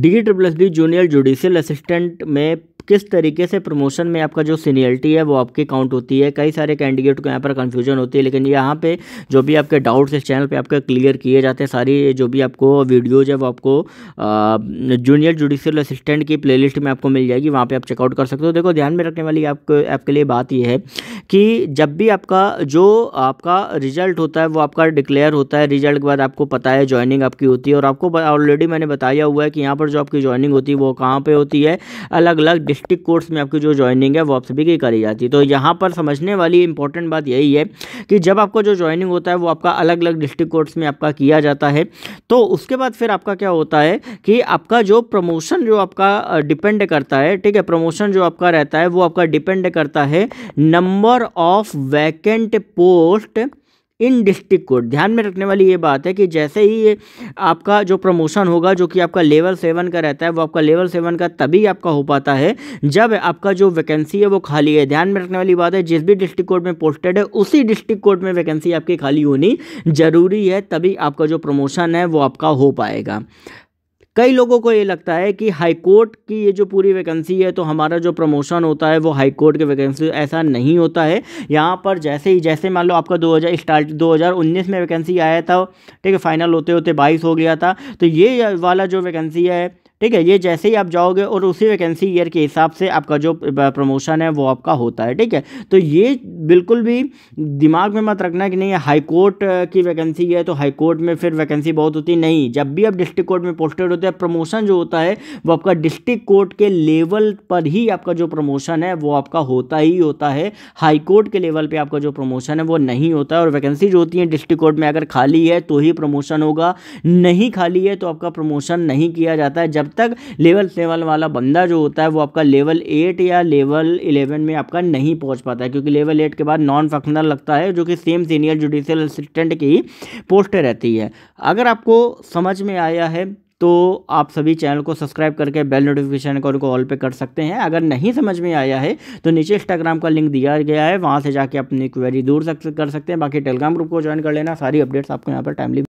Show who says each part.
Speaker 1: D triple S D junior judicial assistant में किस तरीके से प्रमोशन में आपका जो सीनियरिटी है वो आपकी काउंट होती है कई सारे कैंडिडेट को यहाँ पर कन्फ्यूजन होती है लेकिन यहाँ पे जो भी आपके डाउट्स इस चैनल पे आपके क्लियर किए जाते हैं सारी जो भी आपको वीडियोज है वो आपको जूनियर जुडिशियल असिस्टेंट की प्ले में आपको मिल जाएगी वहाँ पर आप चेकआउट कर सकते हो देखो ध्यान में रखने वाली आपको आपके लिए बात यह है कि जब भी आपका जो आपका रिजल्ट होता है वो आपका डिक्लेयर होता है रिजल्ट के बाद आपको पता है ज्वाइनिंग आपकी होती है और आपको ऑलरेडी मैंने बताया हुआ है कि यहाँ पर जो आपकी ज्वाइनिंग होती है वो कहाँ पर होती है अलग अलग डिस्ट्रिक्ट कोर्स में आपकी जो ज्वाइनिंग है वो आप सभी की करी जाती है तो यहाँ पर समझने वाली इंपॉर्टेंट बात यही है कि जब आपका जो ज्वाइनिंग होता है वो आपका अलग अलग डिस्ट्रिक्ट कोर्ट्स में आपका किया जाता है तो उसके बाद फिर आपका क्या होता है कि आपका जो प्रमोशन जो आपका डिपेंड करता है ठीक है प्रमोशन जो आपका रहता है वो आपका डिपेंड करता है number of vacant post in district court ध्यान में रखने वाली ये बात है कि जैसे ही ये आपका जो प्रमोशन होगा जो कि आपका लेवल सेवन का रहता है वो आपका लेवल सेवन का तभी आपका हो पाता है जब आपका जो वैकेंसी है वो खाली है ध्यान में रखने वाली बात है जिस भी डिस्ट्रिक्ट कोर्ट में पोस्टेड है उसी डिस्ट्रिक्ट कोर्ट में वैकेंसी आपकी खाली होनी ज़रूरी है तभी आपका जो प्रमोशन है वो आपका हो पाएगा कई लोगों को ये लगता है कि हाई कोर्ट की ये जो पूरी वैकेंसी है तो हमारा जो प्रमोशन होता है वो हाई कोर्ट के वैकेंसी ऐसा नहीं होता है यहाँ पर जैसे ही जैसे मान लो आपका 2000 स्टार्ट 2019 में वैकेंसी आया था ठीक है फाइनल होते होते 22 हो गया था तो ये वाला जो वैकेंसी है ठीक है ये जैसे ही आप जाओगे और उसी वैकेंसी ईयर के हिसाब से आपका जो प्रमोशन है वो आपका होता है ठीक है तो ये बिल्कुल भी दिमाग में मत रखना कि नहीं हाई कोर्ट की वैकेंसी है तो हाई कोर्ट में फिर वैकेंसी बहुत होती नहीं जब भी आप डिस्ट्रिक्ट कोर्ट में पोस्टेड होते हैं प्रमोशन जो होता है वो आपका डिस्ट्रिक्ट कोर्ट के लेवल पर ही आपका जो प्रमोशन है वो आपका होता ही होता है हाई कोर्ट के लेवल पर आपका जो प्रमोशन है वो नहीं होता है और वैकेंसी जो होती है डिस्ट्रिक्ट कोर्ट में अगर खाली है तो ही प्रमोशन होगा नहीं खाली है तो आपका प्रमोशन नहीं किया जाता है जब तक लेवल सेवन वाला बंदा जो होता है वो आपका लेवल एट या लेवल इलेवन में आपका नहीं पहुंच पाता है क्योंकि लेवल एट के बाद नॉन फंक्शनल लगता है जो कि सेम सीनियर जुडिशियल असिस्टेंट की पोस्ट रहती है अगर आपको समझ में आया है तो आप सभी चैनल को सब्सक्राइब करके बेल नोटिफिकेशन को उनको ऑल पे कर सकते हैं अगर नहीं समझ में आया है तो नीचे इंस्टाग्राम का लिंक दिया गया है वहाँ से जाके अपनी क्वेरी दूर कर सकते हैं बाकी टेलीग्राम ग्रुप को ज्वाइन कर लेना सारी अपडेट्स आपको यहाँ पर टाइमली